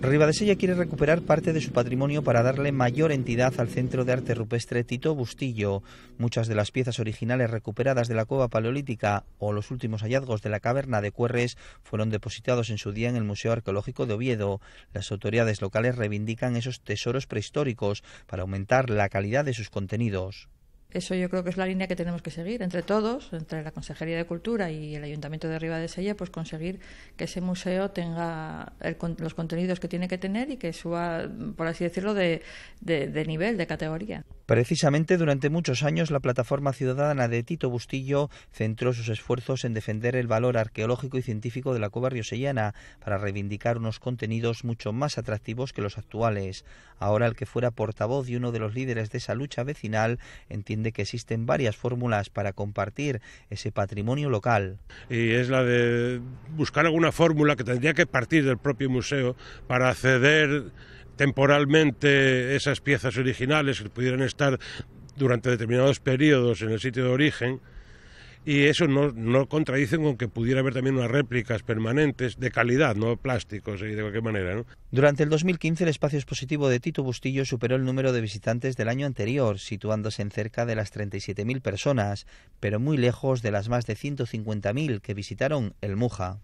Ribadesella quiere recuperar parte de su patrimonio para darle mayor entidad al Centro de Arte Rupestre Tito Bustillo. Muchas de las piezas originales recuperadas de la cueva paleolítica o los últimos hallazgos de la caverna de Cuerres fueron depositados en su día en el Museo Arqueológico de Oviedo. Las autoridades locales reivindican esos tesoros prehistóricos para aumentar la calidad de sus contenidos. Eso yo creo que es la línea que tenemos que seguir entre todos, entre la Consejería de Cultura y el Ayuntamiento de Riva de Sella, pues conseguir que ese museo tenga los contenidos que tiene que tener y que suba, por así decirlo, de nivel, de categoría. Precisamente durante muchos años la plataforma ciudadana de Tito Bustillo centró sus esfuerzos en defender el valor arqueológico y científico de la cueva riosellana para reivindicar unos contenidos mucho más atractivos que los actuales. Ahora el que fuera portavoz y uno de los líderes de esa lucha vecinal entiende que existen varias fórmulas para compartir ese patrimonio local. Y es la de buscar alguna fórmula que tendría que partir del propio museo para acceder temporalmente esas piezas originales pudieran estar durante determinados periodos en el sitio de origen, y eso no, no contradicen con que pudiera haber también unas réplicas permanentes de calidad, no plásticos y eh, de cualquier manera. ¿no? Durante el 2015 el espacio expositivo de Tito Bustillo superó el número de visitantes del año anterior, situándose en cerca de las 37.000 personas, pero muy lejos de las más de 150.000 que visitaron el Muja.